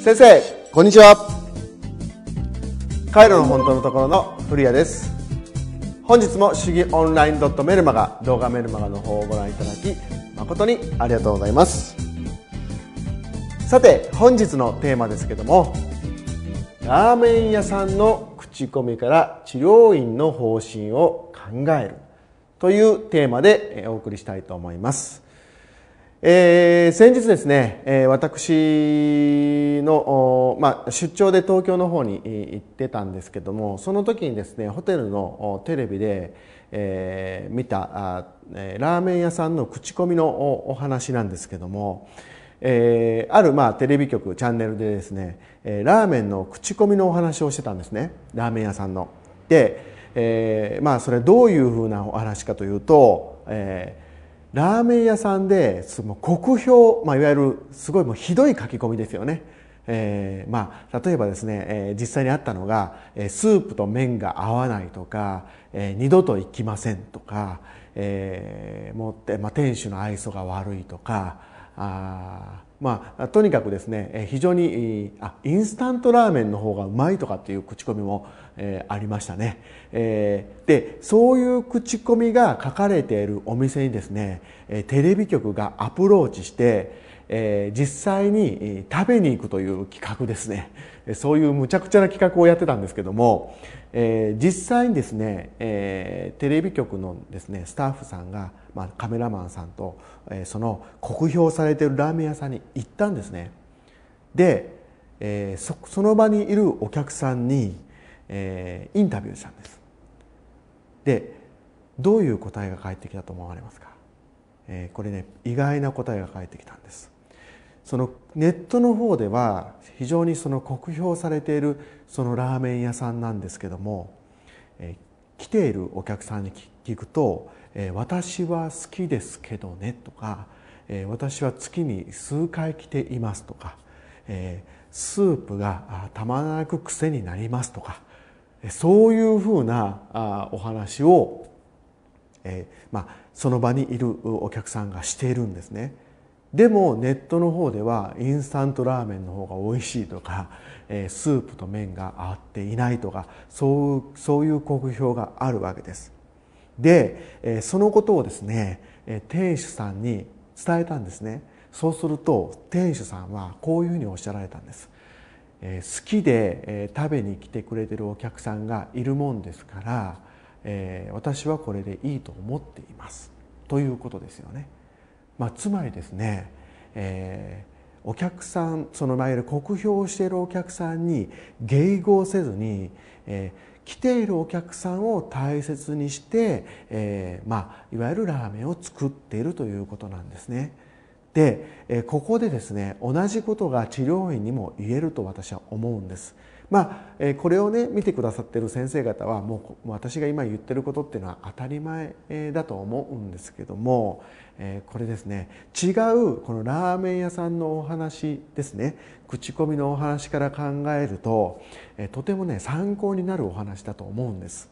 先生こんにちはカイロの本当のところの古谷です本日も主義オンラインメルマガ動画メルマガの方をご覧いただき誠にありがとうございますさて本日のテーマですけどもラーメン屋さんの口コミから治療院の方針を考えるというテーマでお送りしたいと思いますえー、先日ですね、えー、私の、まあ、出張で東京の方に行ってたんですけどもその時にですねホテルのテレビで、えー、見たあ、えー、ラーメン屋さんの口コミのおお話なんですけども、えー、ある、まあ、テレビ局チャンネルでですね、えー、ラーメンの口コミのお話をしてたんですねラーメン屋さんの。で、えー、まあそれどういうふうなお話かというと、えーラーメン屋さんでその酷評、まあ、いわゆるすごいもうひどい書き込みですよね。えーまあ、例えばですね、えー、実際にあったのが、えー、スープと麺が合わないとか、えー、二度と行きませんとか、えーもってまあ、店主の愛想が悪いとかあまあ、とにかくですね非常にあインスタントラーメンの方がうまいとかっていう口コミも、えー、ありましたね、えー、でそういう口コミが書かれているお店にですねテレビ局がアプローチしてえー、実際に食べに行くという企画ですねそういうむちゃくちゃな企画をやってたんですけども、えー、実際にですね、えー、テレビ局のですねスタッフさんが、まあ、カメラマンさんと、えその酷評されてるラーメン屋さんに行ったんですねで、えそその場にいるお客さんに、えインタビューしたんですでどういう答えが返ってきたと思われますかえこれね意外な答えが返ってきたんですそのネットの方では非常にその酷評されているそのラーメン屋さんなんですけども、え来ているお客さんに聞くと「え私は好きですけどね」とか、え私は月に数回来ています」とか、えスープがたまらなく癖になります」とかそういうふうなお話をえー、まあ、その場にいるお客さんがしているんですね。でもネットの方ではインスタントラーメンの方が美味しいとか、えー、スープと麺が合っていないとかそうそういう酷評があるわけです。で、えー、そのことをですね、えー、店主さんに伝えたんですね。そうすると店主さんはこういうふうにおっしゃられたんです。えー、好きで、えー、食べに来てくれてるお客さんがいるもんですから、えー、私はこれでいいと思っていますということですよね。まあ、つまりですね、えー、お客さんそのいわゆる酷評しているお客さんに迎合せずに、えー、来ているお客さんを大切にして、えーまあ、いわゆるラーメンを作っているということなんですね。で、えー、ここでですね同じことが治療院にも言えると私は思うんです。まあ、これをね見てくださってる先生方はもう私が今言ってることっていうのは当たり前だと思うんですけどもこれですね違うこのラーメン屋さんのお話ですね口コミのお話から考えるととてもね参考になるお話だと思うんです。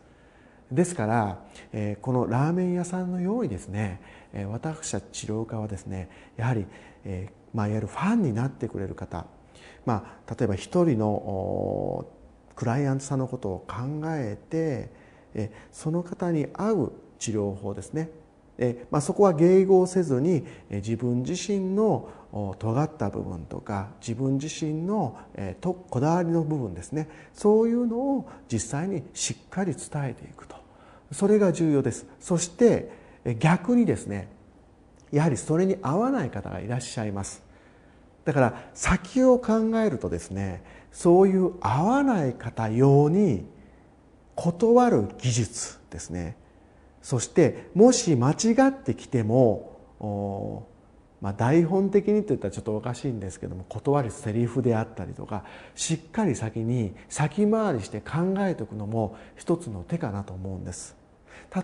ですから、えこのラーメン屋さんのようにですね、え私たち治療家はですねやはり、えまあ、いわゆるファンになってくれる方まあ、例えば一人のクライアントさんのことを考えてその方に合う治療法ですねまあ、そこは迎合せずに自分自身の尖った部分とか自分自身のとこだわりの部分ですねそういうのを実際にしっかり伝えていくとそれが重要ですそして逆にですねやはりそれに合わない方がいらっしゃいますだから先を考えるとですねそういう合わない方用に断る技術ですねそしてもし間違ってきても、まあ、台本的にといったらちょっとおかしいんですけども断るセリフであったりとかしっかり先に先回りして考えておくのも一つの手かなと思うんです。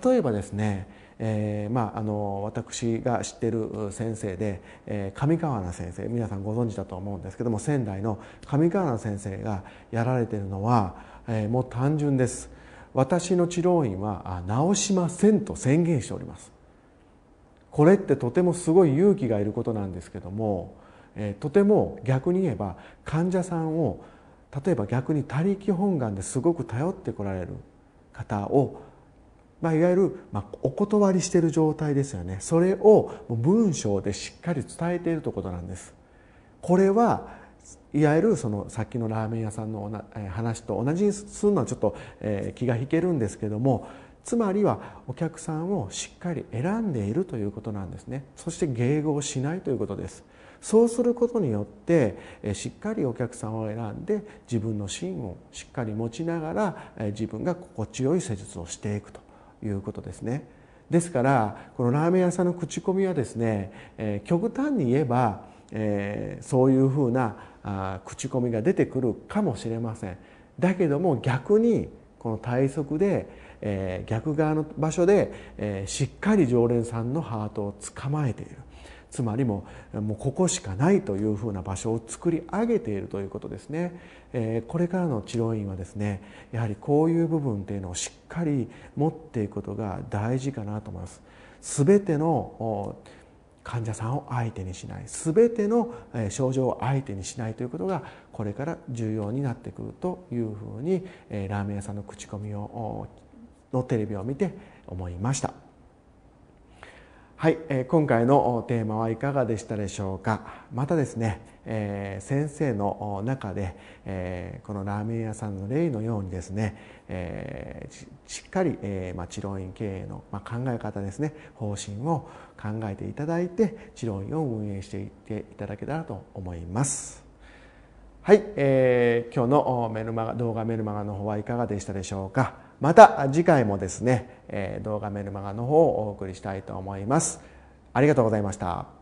例えばですねえーまあ、あの私が知ってる先生で、えー、上川名先生皆さんご存知だと思うんですけども仙台の上川名先生がやられてるのは、えー、もう単純です私の治療院は治しませんと宣言しておりますこれってとてもすごい勇気がいることなんですけども、えー、とても逆に言えば患者さんを例えば逆に他力本願ですごく頼ってこられる方をまあ、いわゆる、まあ、お断りしている状態ですよねそれを文章でしっかり伝えているということなんですこれはいわゆるそのさっきのラーメン屋さんの話と同じにするのはちょっと、え気が引けるんですけどもつまりはお客さんをしっかり選んでいるということなんですねそして迎合しないということですそうすることによってしっかりお客さんを選んで自分の芯をしっかり持ちながら自分が心地よい施術をしていくということですね。ですからこのラーメン屋さんの口コミはですね、えー、極端に言えば、えー、そういうふうなあ口コミが出てくるかもしれません。だけども逆にこの体側で、えー、逆側の場所で、えー、しっかり常連さんのハートを捕まえている。つまりももうここしかないというふうな場所を作り上げているということですね、えー、これからの治療院はですねやはりこういう部分っていうのをしっかり持っていくことが大事かなと思います。全ての患者さんを相手にしない全ての症状を相手にしないということがこれから重要になってくるというふうにえラーメン屋さんの口コミをのテレビを見て思いました。はい、えー、今回のテーマはいかがでしたでしょうかまたですね、えー、先生の中で、えー、このラーメン屋さんの例のようにですね、えー、しっかり、えーまあ、治療院経営の、まあ、考え方ですね方針を考えていただいて治療院を運営していっていただけたらと思います。はい、えー、今日のメルマガ動画メルマガの方はいかがでしたでしょうか。また次回もですね動画メルマガの方をお送りしたいと思いますありがとうございました